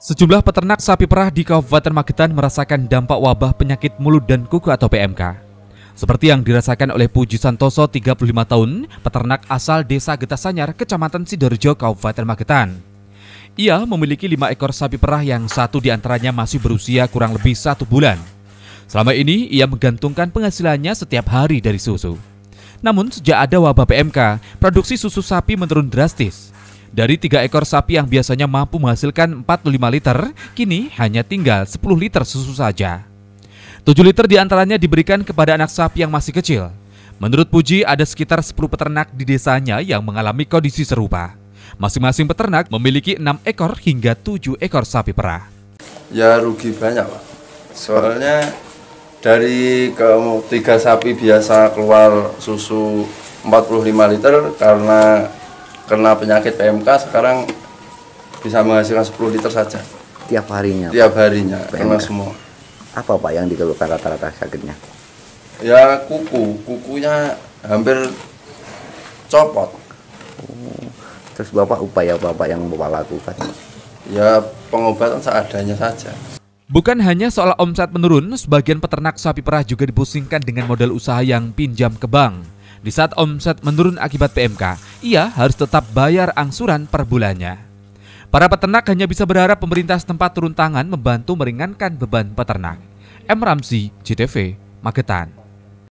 Sejumlah peternak sapi perah di Kabupaten Magetan merasakan dampak wabah penyakit mulut dan kuku atau PMK. Seperti yang dirasakan oleh Puji Santoso 35 tahun, peternak asal Desa Getasanyar, Kecamatan Sidorjo, Kabupaten Magetan. Ia memiliki lima ekor sapi perah yang satu diantaranya masih berusia kurang lebih satu bulan. Selama ini, ia menggantungkan penghasilannya setiap hari dari susu. Namun, sejak ada wabah PMK, produksi susu sapi menurun drastis. Dari tiga ekor sapi yang biasanya mampu menghasilkan 45 liter, kini hanya tinggal 10 liter susu saja. 7 liter diantaranya diberikan kepada anak sapi yang masih kecil. Menurut Puji, ada sekitar 10 peternak di desanya yang mengalami kondisi serupa. Masing-masing peternak memiliki 6 ekor hingga 7 ekor sapi perah. Ya rugi banyak, Pak. Soalnya dari ke tiga sapi biasa keluar susu 45 liter karena karena penyakit PMK sekarang bisa menghasilkan 10 liter saja tiap harinya tiap harinya PMK. karena semua apa pak yang dikeluhkan rata-rata sakitnya ya kuku kukunya hampir copot oh. terus bapak upaya bapak yang bapak lakukan ya pengobatan seadanya saja Bukan hanya soal omset menurun, sebagian peternak sapi perah juga dipusingkan dengan modal usaha yang pinjam ke bank. Di saat omset menurun akibat PMK, ia harus tetap bayar angsuran per bulannya. Para peternak hanya bisa berharap pemerintah setempat turun tangan membantu meringankan beban peternak. M. Ramzi, JTV, Magetan.